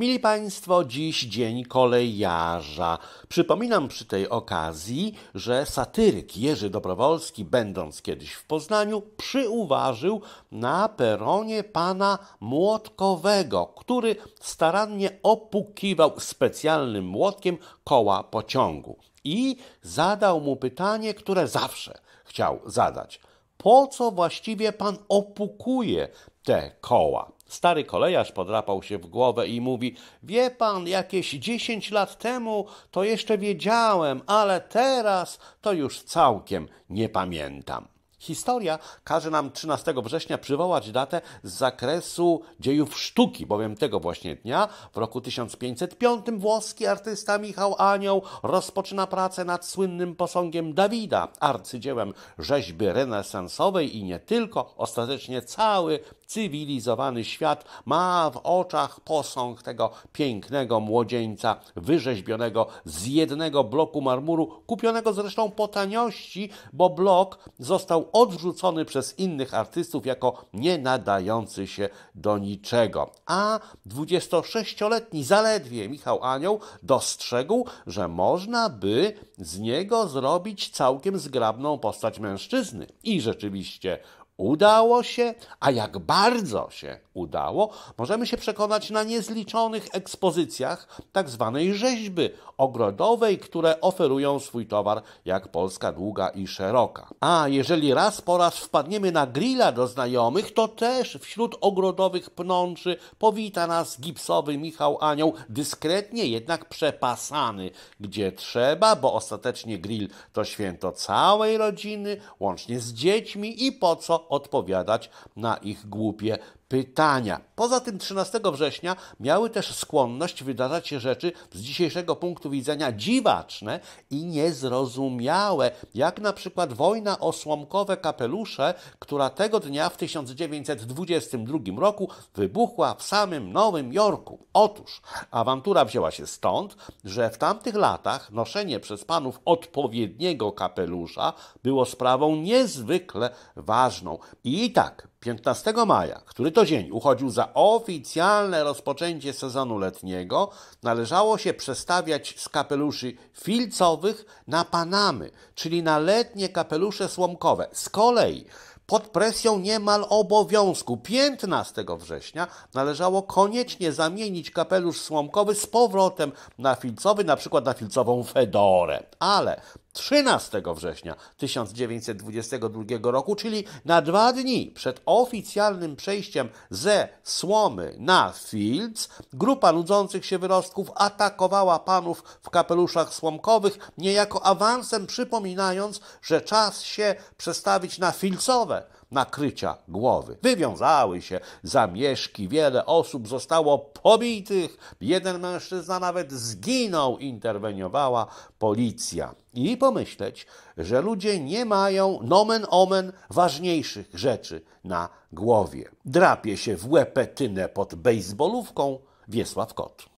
Mili Państwo, dziś dzień kolejarza. Przypominam przy tej okazji, że satyryk Jerzy Dobrowolski, będąc kiedyś w Poznaniu, przyuważył na peronie pana Młotkowego, który starannie opukiwał specjalnym młotkiem koła pociągu i zadał mu pytanie, które zawsze chciał zadać. Po co właściwie pan opukuje te koła? Stary kolejarz podrapał się w głowę i mówi: Wie pan, jakieś dziesięć lat temu to jeszcze wiedziałem, ale teraz to już całkiem nie pamiętam. Historia każe nam 13 września przywołać datę z zakresu dziejów sztuki, bowiem tego właśnie dnia, w roku 1505, włoski artysta Michał Anioł rozpoczyna pracę nad słynnym posągiem Dawida, arcydziełem rzeźby renesansowej i nie tylko, ostatecznie cały cywilizowany świat ma w oczach posąg tego pięknego młodzieńca wyrzeźbionego z jednego bloku marmuru, kupionego zresztą po taniości, bo blok został odrzucony przez innych artystów jako nie nadający się do niczego. A 26-letni zaledwie Michał Anioł dostrzegł, że można by z niego zrobić całkiem zgrabną postać mężczyzny. I rzeczywiście udało się, a jak bardzo się udało, możemy się przekonać na niezliczonych ekspozycjach tzw. Tak rzeźby ogrodowej, które oferują swój towar jak Polska długa i szeroka. A jeżeli raz po raz wpadniemy na grilla do znajomych, to też wśród ogrodowych pnączy powita nas gipsowy Michał Anioł, dyskretnie jednak przepasany, gdzie trzeba, bo ostatecznie grill to święto całej rodziny, łącznie z dziećmi i po co odpowiadać na ich głupie pytania. Poza tym 13 września miały też skłonność wydarzać się rzeczy z dzisiejszego punktu widzenia dziwaczne i niezrozumiałe, jak na przykład wojna o słomkowe kapelusze, która tego dnia w 1922 roku wybuchła w samym Nowym Jorku. Otóż awantura wzięła się stąd, że w tamtych latach noszenie przez panów odpowiedniego kapelusza było sprawą niezwykle ważną. I tak 15 maja, który to dzień uchodził za oficjalne rozpoczęcie sezonu letniego, należało się przestawiać z kapeluszy filcowych na panamy, czyli na letnie kapelusze słomkowe. Z kolei pod presją niemal obowiązku 15 września należało koniecznie zamienić kapelusz słomkowy z powrotem na filcowy, na przykład na filcową fedorę. Ale 13 września 1922 roku, czyli na dwa dni przed oficjalnym przejściem ze słomy na filc, grupa nudzących się wyrostków atakowała panów w kapeluszach słomkowych, niejako awansem przypominając, że czas się przestawić na filcowe nakrycia głowy. Wywiązały się zamieszki, wiele osób zostało pobitych, jeden mężczyzna nawet zginął, interweniowała policja. I pomyśleć, że ludzie nie mają nomen omen ważniejszych rzeczy na głowie. Drapie się w łepetynę pod bejsbolówką Wiesław Kot.